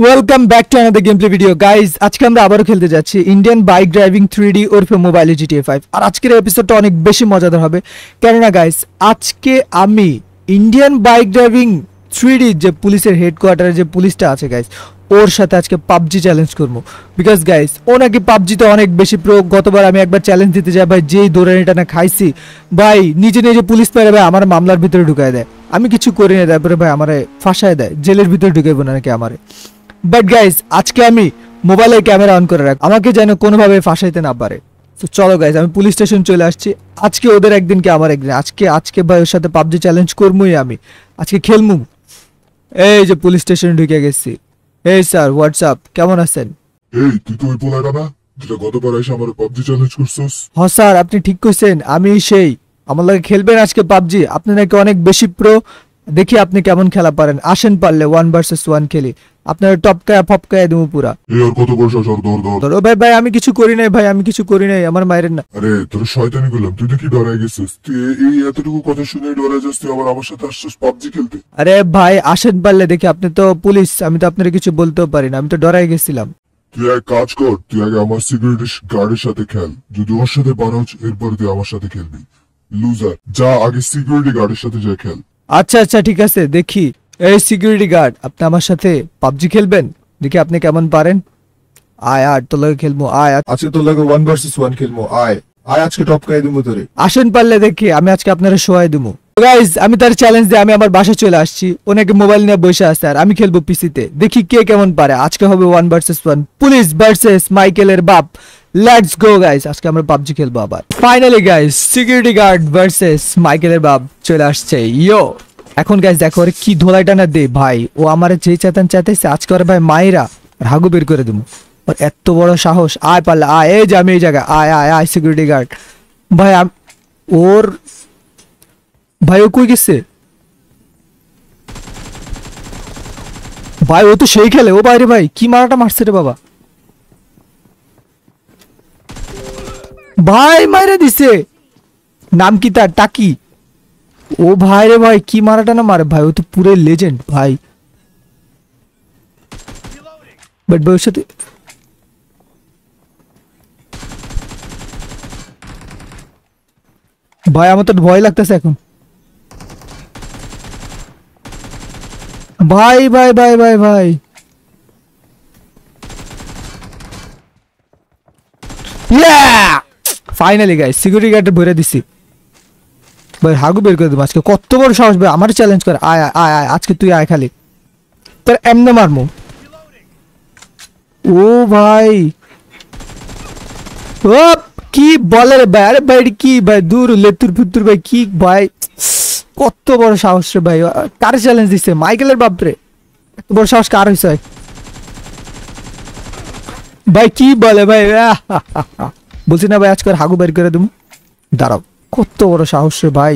welcome back to আমাদের game play video guys আজকে আমরা আবারও খেলতে যাচ্ছি Indian bike driving three D ওরফে মোবাইল জিটিএ ফাইভ আর আজকের এপিসোডটা অনেক বেশি মজাদার হবে কেননা গাইজ আজকে আমি Indian bike driving three D যে পুলিশের হেডকোয়ার্টারে যে পুলিশটা আছে গাইজ ওর সাথে আজকে পাবজি চ্যালেঞ্জ করবো বিকজ গাইজ ও নাকি পাবজিতে অনেক বেশি প্রো গতবার আমি একবার চ্যালেঞ্জ দিতে যাই ভাই যেই দৌড়ানিটা না খাইছি ভাই নিজে নিজে পুলিশ মেরে ভাই আমার মামলার ভিতরে ঢুকায় দেয় আমি কিছু করি না তারপরে ভাই আমারে ফাঁসায় দেয় জেলের ভিতরে ঢুকাইবো না নাকি আমারে বাট গাইজ আজকে আমি মোবাইলের ক্যামেরা অন করে রাখ আমাকে যেন কোনোভাবে ফাঁসাইতে না পারে তো চলো গাইজ আমি পুলিশ স্টেশন চলে আসছি আজকে ওদের একদিনকে আমার একদিন আজকে আজকে ভাই ওর সাথে পাবজি চ্যালেঞ্জ করবই আমি আজকে খেলমু এই যে পুলিশ স্টেশন ঢুকে গেছি এই স্যার হোয়াটসঅ্যাপ কেমন আছেন এই তুই তো ওই পোলাটা না যেটা গতবার এসে আমার পাবজি চ্যালেঞ্জ করছস হ স্যার আপনি ঠিক কইছেন আমি সেই আমার লাগে খেলবেন আজকে পাবজি আপনি নাকি অনেক বেশি প্রো দেখি আপনি কেমন খেলা পারেন আসেন পারলে ওয়ান ভার্সেস ওয়ান খেলি আপনার টপকায় ফপকায় দেবো পুরা কত ধর ও ভাই ভাই আমি কিছু করি নাই ভাই আমি কিছু করি নাই আমার মায়ের না আরে তোর শয়তানি করলাম তুই তো ডরাই গেছিস তুই এই এতটুকু কথা শুনে যাস তুই আবার আমার সাথে আসছিস পাবজি খেলতে আরে ভাই আসেন পারলে দেখি আপনি তো পুলিশ আমি তো আপনার কিছু বলতেও পারি না আমি তো ডরাই গেছিলাম তুই এক কাজ কর তুই আগে আমার সিকিউরিটি গার্ডের সাথে খেল যদি ওর সাথে পারোস এরপর তুই আমার সাথে খেলবি লুজার যা আগে সিকিউরিটি গার্ডের সাথে যা খেল আচ্ছা আচ্ছা ঠিক আছে দেখি এই সিকিউরিটি গার্ড আপনি আমার সাথে পাবজি খেলবেন দেখি আপনি কেমন পারেন আয় আর তোর লাগে খেলবো আয় আজকে তোর লাগে ওয়ান ভার্সেস ওয়ান খেলবো আয় আয় আজকে টপ করে দিবো তোরে আসেন পারলে দেখি আমি আজকে আপনারা সহায় দেবো গাইজ আমি তার চ্যালেঞ্জ দিয়ে আমি আমার বাসা চলে আসছি ওনাকে মোবাইল নিয়ে বসে আছে আর আমি খেলবো পিসিতে দেখি কে কেমন পারে আজকে হবে one versus one police versus মাইকেলের বাপ লেটস গো গাইস আজকে আমরা পাবজি খেলবো আবার finally guys security guard versus মাইকেলের বাপ চলে আসছে ইয়ো এখন গ্যাস দেখো আরে কি ধোলাই টানা দে ভাই ও আমার যে চেতান চেতাইছে আজকে আর ভাই মায়েরা রাগু বের করে দেবো ওর এত বড় সাহস আয় পাল্লা আয় এই যে আমি এই জায়গায় আয় আয় আয় সিকিউরিটি গার্ড ভাই ওর ভাই ও কই গেছে ভাই ও তো সেই খেলে ও বাইরে ভাই কি মারাটা মারছে রে বাবা ভাই মাইরে দিছে নাম কি তার টাকি ও ভাই রে ভাই কি মারাটা না মারে ভাই ও তো পুরো লেজেন্ড ভাই বাট ভাই ওর সাথে ভাই আমার তো ভয় লাগতেছে এখন ভাই ভাই ভাই ভাই ভাই ফাইনালি গাইস সিকিউরিটি গার্ড ভরে দিছি ভাই হাগু বের করে দেবো আজকে কত বড় সাহস ভাই আমার চ্যালেঞ্জ করে আয় আয় আয় আজকে তুই আয় খালি তোর এমনি মারমো ও ভাই ও কি বলে রে ভাই আরে ভাই কি ভাই দূর লেতুর ফুতুর ভাই কি ভাই কত বড় সাহস রে ভাই কার চ্যালেঞ্জ দিচ্ছে মাইকেলের বাপরে এত বড় সাহস কার হয়েছে ভাই কি বলে ভাই বলছি না ভাই আজকে হাগু বের করে দেবো দাঁড়াও কত বড় সাহস রে ভাই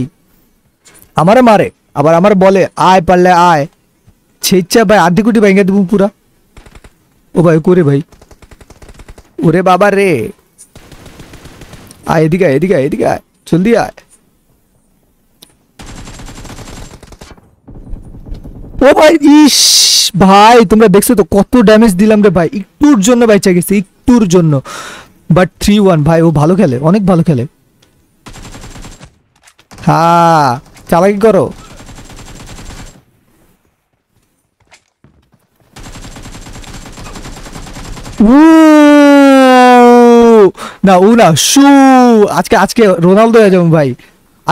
আমারে মারে আবার আমার বলে আয় পারলে আয় ছেচ্ছা ভাই আধি কোটি ভেঙে দেবো পুরা ও ভাই করে ভাই ওরে বাবা রে আয় এদিকে আয় এদিকে আয় এদিকে আয় জলদি আয় ও ভাই ইস ভাই তোমরা দেখছো তো কত ড্যামেজ দিলাম রে ভাই একটুর জন্য ভাই চাই গেছে একটুর জন্য বাট থ্রি ওয়ান ভাই ও ভালো খেলে অনেক ভালো খেলে হ্যাঁ চালাকি করো না উ না সু আজকে আজকে রোনালদো আজম ভাই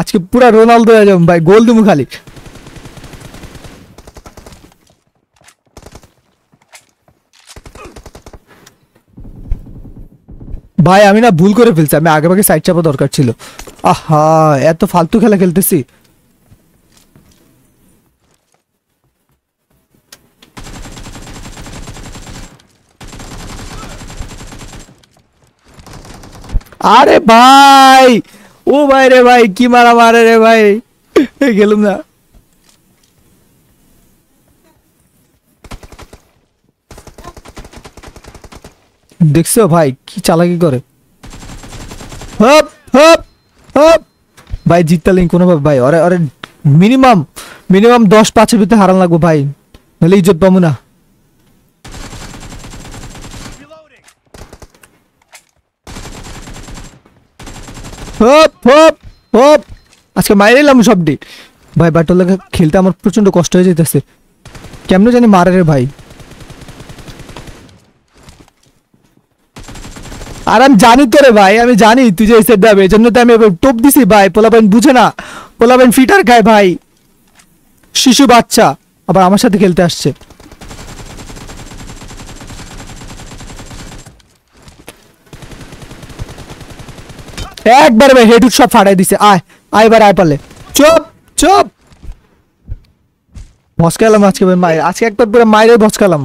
আজকে পুরা রোনালদো আজম ভাই গোল দিব খালি ভাই আমি না ভুল করে ফেলছি আমি আগে ভাগে সাইড চাপা দরকার ছিল আহা এত ফালতু খেলা খেলতেছি আরে ভাই ও ভাই রে ভাই কি মারা মারে রে ভাই গেলাম না দেখছো ভাই কি চালাকি করে হপ হপ হপ ভাই জিততালিং কোনোভাবে ভাই আরে আরে মিনিমাম মিনিমাম দশ পাঁচের ভিতরে হারান লাগবো ভাই নাহলে ইজ্জত পাবো না হপ আজকে মায়ের এলাম সব ডেট ভাই ব্যাটল খেলতে আমার প্রচন্ড কষ্ট হয়ে যেতেছে কেমন জানি মারে রে ভাই আর আমি জানি তো রে ভাই আমি জানি তুই যে সেট যাবে এই জন্য তো আমি এবার টোপ দিছি ভাই পোলাবেন বুঝে না পোলাবেন ফিটার খায় ভাই শিশু বাচ্চা আবার আমার সাথে খেলতে আসছে একবার ভাই হেডুট সব ফাটাই দিছে আয় আয় এবার আয় পালে চুপ চুপ ভসকালাম আজকে ভাই মায়ের আজকে একবার পুরো মায়ের ভসকালাম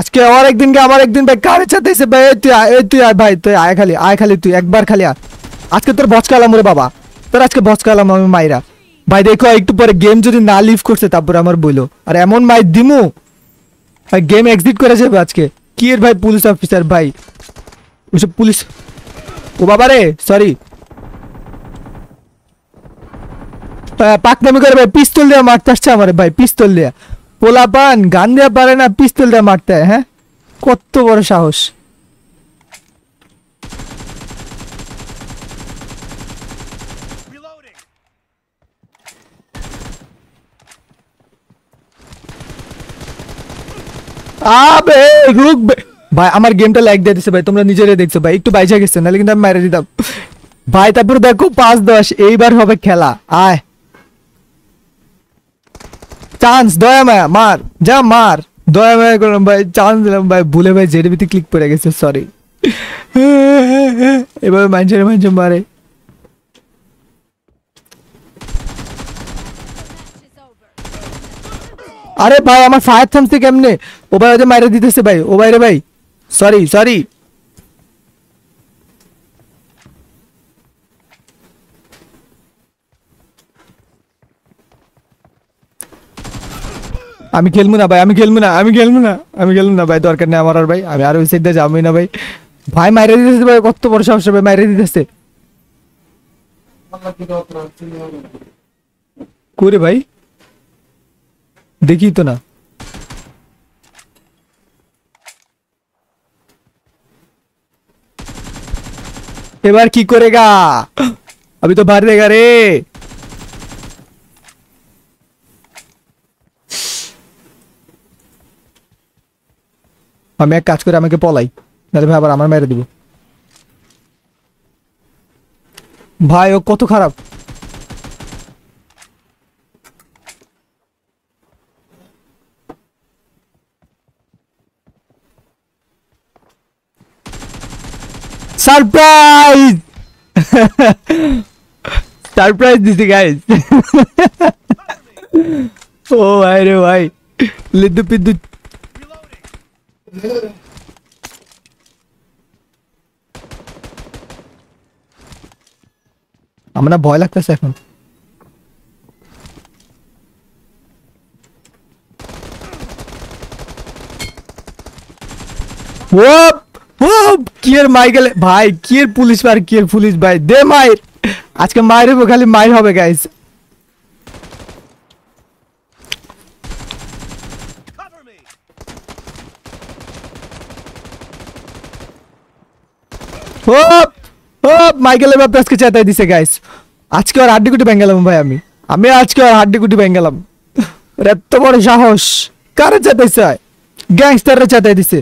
আজকে আমার একদিন কে আমার একদিন ভাই কারে চাতেছে ভাই তুই এই তুই আয় ভাই তুই আয় খালি আয় খালি তুই একবার খালি আয় আজকে তোর বচকালাম রে বাবা তোর আজকে বচকালাম আমি মাইরা ভাই দেখো একটু পরে গেম যদি না লিভ করছে তারপরে আমার বলো আর এমন মাই দিমু ভাই গেম এক্সিট করে যাবে আজকে কি এর ভাই পুলিশ অফিসার ভাই ওইসব পুলিশ ও বাবা রে সরি পাক পাকনামি করে ভাই পিস্তল দিয়ে মারতে আসছে আমার ভাই পিস্তল দিয়ে গোলাবান গান দিয়ে বাইরে না পিস্তলটা মারতে হ্যাঁ কত বড় সাহস আ বে रुक भाई আমার গেমটা ল্যাগ দেয়া দিছে ভাই তোমরা নিজেরে দেখছ ভাই একটু বাইজা গেছ নালে কিন্তু আমি মারি দিম ভাই তা পুরো দেখো 5 10 এইবার হবে খেলা আয় চান্স দয়া মায়া মার যা মার দয়া মায়া করলাম ভাই চান্স দিলাম ভাই ভুলে ভাই জেডিবিতে ক্লিক পড়ে গেছে সরি এভাবে মানুষের মানুষের মারে আরে ভাই আমার ফায়ার থামছে কেমনে ও ভাই ওদের মাইরে দিতেছে ভাই ও বাইরে ভাই সরি সরি আমি খেলবো না ভাই আমি খেলবো না আমি খেলবো না আমি খেলবো না ভাই দরকার নেই আমার আর ভাই আমি আর ওই সাইড দিয়ে যাবোই না ভাই ভাই মাইরে দিতেছে ভাই কত বড় সমস্যা ভাই মাইরে দিতেছে করে ভাই দেখি তো না এবার কি করে গা আমি তো ভারে গা রে আমি এক কাজ করে আমাকে পলাই নাহলে ভাই আবার আমার মেরে দিব ভাই ও কত খারাপ সারপ্রাইজ সারপ্রাইজ দিছি গাইজ ও ভাই রে ভাই লিদ্দু পিদ্দু আমরা বয় লাগতেছে এখন ওব ওব কিয়ার মাই গাল ভাই কিয়ার পুলিশ ওয়ার কিয়ার ফুলিস ভাই দে মাই আজকে মাইর হবে খালি মাইর হবে গাইস হোপ হোপ মাইকেল বাপ আজকে চেতাই দিছে গাইস আজকে আর হাড্ডি কুটি ব্যাঙ্গালাম ভাই আমি আমি আজকে আর হাড্ডি কুটি ব্যাঙ্গালাম এত বড় সাহস কারে চেতাইছে গ্যাংস্টাররা চেতাই দিছে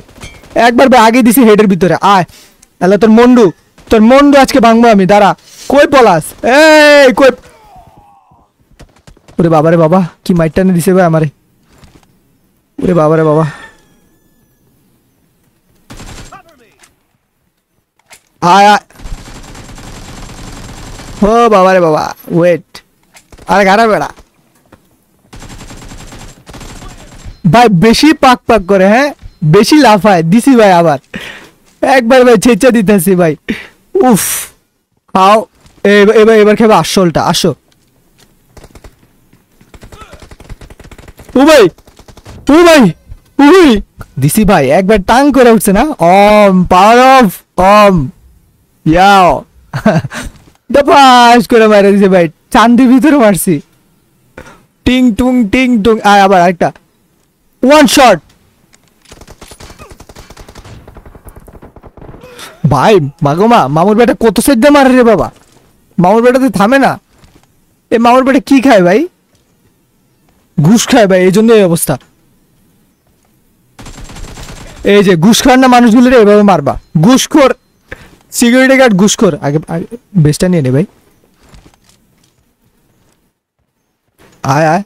একবার ভাই আগে দিছি হেডের ভিতরে আয় তাহলে তোর মন্ডু তোর মন্ডু আজকে ভাঙবো আমি দাঁড়া কই পলাস এই কই ওরে বাবারে বাবা কি মাইট টানে দিছে ভাই আমারে ওরে বাবারে বাবা আয় আয় ও বাবা রে বাবা ওয়েট আরে গাড়া বেড়া ভাই বেশি পাক পাক করে হ্যাঁ বেশি লাফায় দিছি ভাই আবার একবার ভাই ছেঁচে দিতেছি ভাই উফ খাও এবার এবার খেবে আসলটা আসো ও ভাই ও ভাই ও ভাই দিছি ভাই একবার টাং করে উঠছে না অম পাওয়ার অফ অম ইয়াও দপাস করে মারা দিছে ভাই চান্দি ভিতরে মারছি টিং টুং টিং টুং আর আবার একটা ওয়ান শট ভাই মাগো মা মামুর বেটা কত সেদ্ধ মারে রে বাবা মামুর বেটা তো থামে না এ মামুর বেটা কি খায় ভাই ঘুষ খায় ভাই এই জন্য এই অবস্থা এই যে ঘুষ খাওয়ার না মানুষগুলো এভাবে মারবা ঘুষখোর সিকিউরিটি গার্ড ঘুষখোর আগে বেস্টটা নিয়ে নে ভাই আয় আয়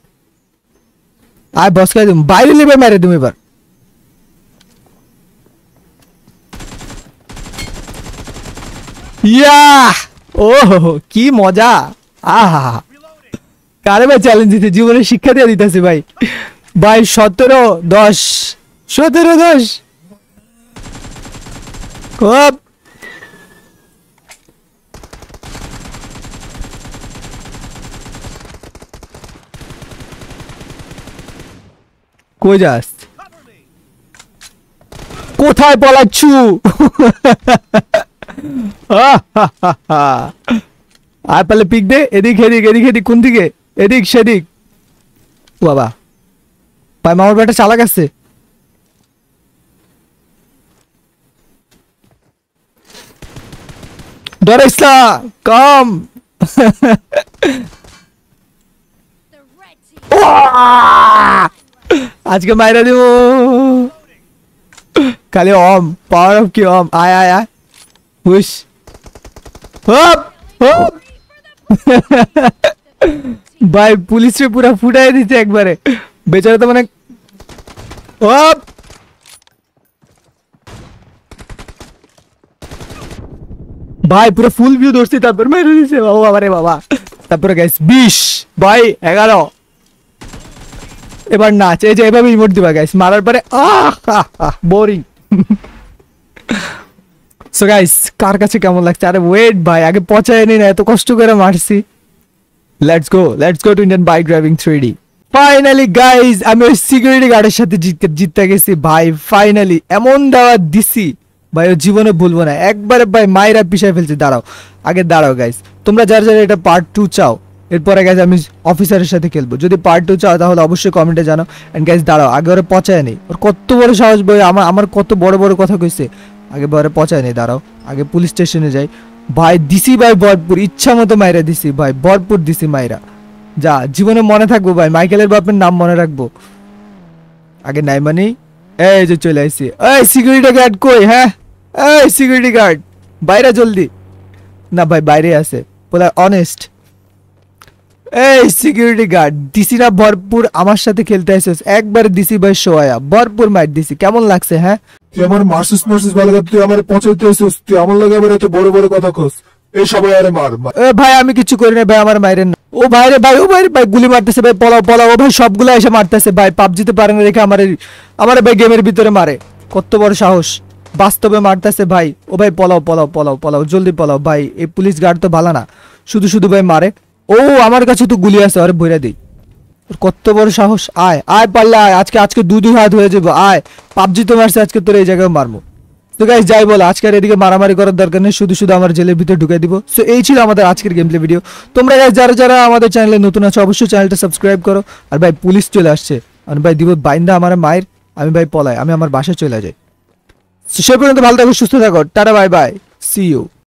আয় বস খাই তুমি বাইরে নেবে মেরে তুমি এবার ইয়া ও কি মজা আহা কারে ভাই চ্যালেঞ্জ দিতে জীবনে শিক্ষা দিয়ে দিতেছে ভাই ভাই সতেরো দশ সতেরো দশ খুব কই যাস কোথায় পলাচ্ছু আর পালে পিক দে এদিক এদিক এদিক এদিক কোন দিকে এদিক সেদিক বাবা পাই মামার বেটা চালাক আছে ডরেসলা কম ওয়া আজকে মাইরা দিব খালি অম পাওয়ার অফ কি অম আয় আয় আয় হুস হপ হপ ভাই পুলিশ রে পুরা ফুটাই দিতে একবারে বেচারা তো মানে হপ ভাই পুরো ফুল ভিউ ধরছি তারপর মেরে দিছে বাবা বাবা রে বাবা তারপরে গাইস বিশ ভাই এগারো এবার নাচ এই যে এভাবে ইমোট দিবা গাইস মারার পরে আহ বোরিং সো গাইস কার কাছে কেমন লাগছে আরে ওয়েট ভাই আগে পচায় নি না এত কষ্ট করে মারছি let's go let's go to Indian bike driving three finally guys আমি ওই সিকিউরিটি গার্ডের সাথে জিততে গেছি ভাই ফাইনালি এমন দাওয়া দিছি ভাই ও জীবনে ভুলবো না একবারে ভাই মায়েরা পিছিয়ে ফেলছে দাঁড়াও আগে দাঁড়াও গাইস তোমরা যারা যারা এটা পার্ট টু চাও এরপরে গ্যাস আমি অফিসারের সাথে খেলবো যদি পার্ট টু চাও তাহলে অবশ্যই কমেন্টে জানো অ্যান্ড গ্যাস দাঁড়াও আগে ওরা পচায় নেই ওর কত বড় সাহস বই আমার আমার কত বড় বড় কথা কইছে আগে বারে পচায় নেই দাঁড়াও আগে পুলিশ স্টেশনে যাই ভাই দিসি ভাই ভরপুর ইচ্ছা মতো মাইরা দিসি ভাই ভরপুর দিসি মাইরা যা জীবনে মনে থাকবো ভাই মাইকেলের বাপের নাম মনে রাখবো আগে নাই মানে এই যে চলে আসছি এই সিকিউরিটি গার্ড কই হ্যাঁ এই সিকিউরিটি গার্ড বাইরে জলদি না ভাই বাইরে আছে বলে অনেস্ট এই সিকিউরিটি গার্ড দিসি না ভরপুর আমার সাথে খেলতে আসিস একবার দিসি ভাই সোয়া ভরপুর মার দিসি কেমন লাগছে হ্যাঁ তুই আমার মার্সিস মার্সিস ভালো করে তুই আমার পচাইতে আসিস তুই আমার লাগে আবার এত বড় বড় কথা কস এই সবাই আরে মার এ ভাই আমি কিছু করি না ভাই আমার মাইরে না ও ভাই রে ভাই ও ভাই ভাই গুলি মারতেছে ভাই পলাও পলাও ও ভাই সবগুলা এসে মারতেছে ভাই পাবজিতে পারে না রেখে আমার আমার ভাই গেমের ভিতরে মারে কত বড় সাহস বাস্তবে মারতেছে ভাই ও ভাই পলাও পলাও পলাও পলাও জলদি পলাও ভাই এই পুলিশ গার্ড তো ভালো না শুধু শুধু ভাই মারে ও আমার কাছে তো গুলি আছে আরে বইরা দেই ওর কত বড় সাহস আয় আয় পারলে আয় আজকে আজকে দু দুই হাত হয়ে যাবো আয় পাবজি তো মারছে আজকে তোর এই জায়গায় মারবো তো গাইজ যাই বলো আজকের এদিকে মারামারি করার দরকার নেই শুধু শুধু আমার জেলের ভিতরে ঢুকে দিব সো এই ছিল আমাদের আজকের গেম প্লে ভিডিও তোমরা গাইজ যারা যারা আমাদের চ্যানেলে নতুন আছে অবশ্যই চ্যানেলটা সাবস্ক্রাইব করো আর ভাই পুলিশ চলে আসছে আর ভাই দিব বাইন্দা আমার মায়ের আমি ভাই পলাই আমি আমার বাসায় চলে যাই সে পর্যন্ত ভালো থাকো সুস্থ থাকো tata bye bye see you